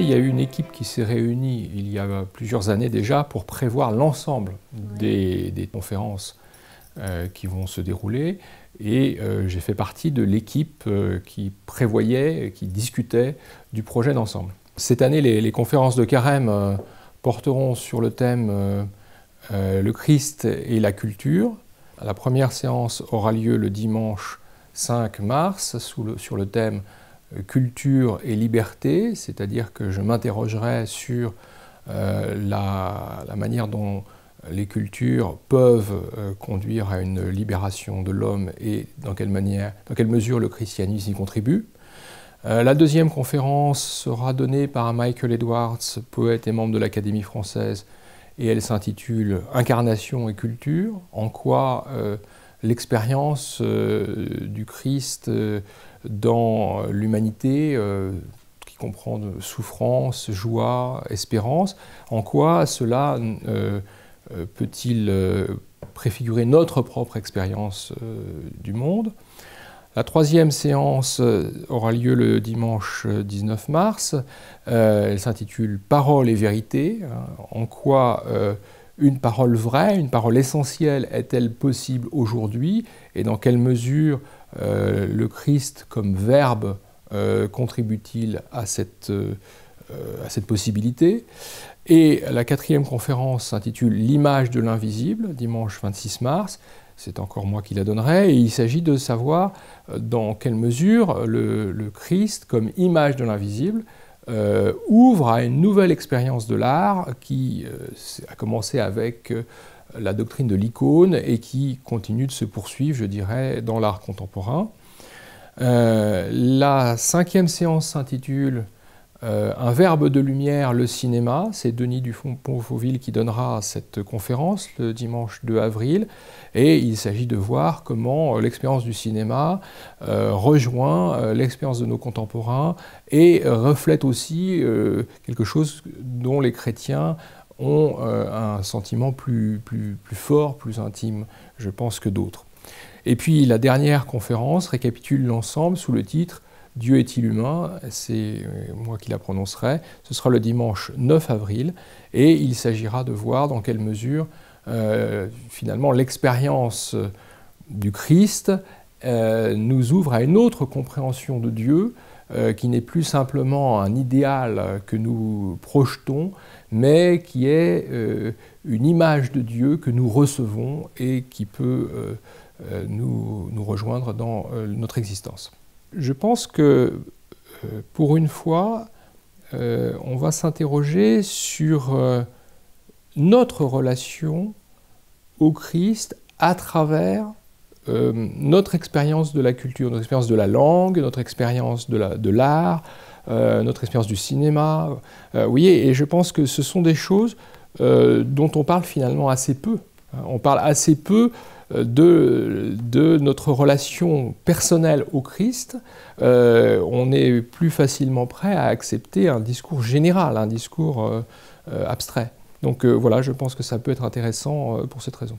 il y a eu une équipe qui s'est réunie il y a plusieurs années déjà pour prévoir l'ensemble des, conférences euh, qui vont se dérouler. Et euh, j'ai fait partie de l'équipe euh, qui prévoyait, qui discutait du projet d'ensemble. Cette année, les, conférences de carême porteront sur le thème le Christ et la culture. La première séance aura lieu le dimanche 5 mars sur le thème culture et liberté, c'est-à-dire que je m'interrogerai sur euh, la, manière dont les cultures peuvent euh, conduire à une libération de l'homme et dans quelle, manière, dans quelle mesure le christianisme y contribue. Euh, la deuxième conférence sera donnée par Michael Edwards, poète et membre de l'Académie française, et elle s'intitule Incarnation et culture, en quoi l'expérience euh, du Christ euh, dans l'humanité, euh, qui comprend souffrance, joie, espérance, en quoi cela peut-il préfigurer notre propre expérience du monde la troisième séance aura lieu le dimanche 19 mars. elle s'intitule Parole et vérité. En quoi une parole vraie, une parole essentielle est-elle possible aujourd'hui et dans quelle mesure euh, le Christ comme verbe euh, contribue-t-il euh, à cette, possibilité Et la quatrième conférence s'intitule L'image de l'invisible, dimanche 26 mars. C'est encore moi qui la donnerai, et il s'agit de savoir dans quelle mesure le Christ, comme image de l'invisible, euh, ouvre à une nouvelle expérience de l'art qui euh, a commencé avec euh, la doctrine de l'icône et qui continue de se poursuivre, je dirais, dans l'art contemporain. la cinquième séance s'intitule euh, un verbe de lumière, le cinéma, c'est Denis Dufont-Fauville qui donnera cette conférence le dimanche 2 avril, et il s'agit de voir comment euh, l'expérience du cinéma euh, rejoint l'expérience de nos contemporains et reflète aussi quelque chose dont les chrétiens ont un sentiment plus fort, plus intime, je pense, que d'autres. Et puis la dernière conférence récapitule l'ensemble sous le titre Dieu est-il humain C'est euh, moi qui la prononcerai. Ce sera le dimanche 9 avril et il s'agira de voir dans quelle mesure euh, finalement l'expérience du Christ euh, nous ouvre à une autre compréhension de Dieu qui n'est plus simplement un idéal que nous projetons, mais qui est une image de Dieu que nous recevons et qui peut nous, rejoindre dans notre existence je pense que euh, pour une fois, euh, on va s'interroger sur euh, notre relation au Christ à travers notre expérience de la culture, notre expérience de la langue, notre expérience de l'art, notre expérience du cinéma. oui, et je pense que ce sont des choses dont on parle finalement assez peu. Hein. On parle assez peu euh, de, notre relation personnelle au Christ, euh, on est plus facilement prêt à accepter un discours général, un discours euh, abstrait. Donc voilà, je pense que ça peut être intéressant pour cette raison.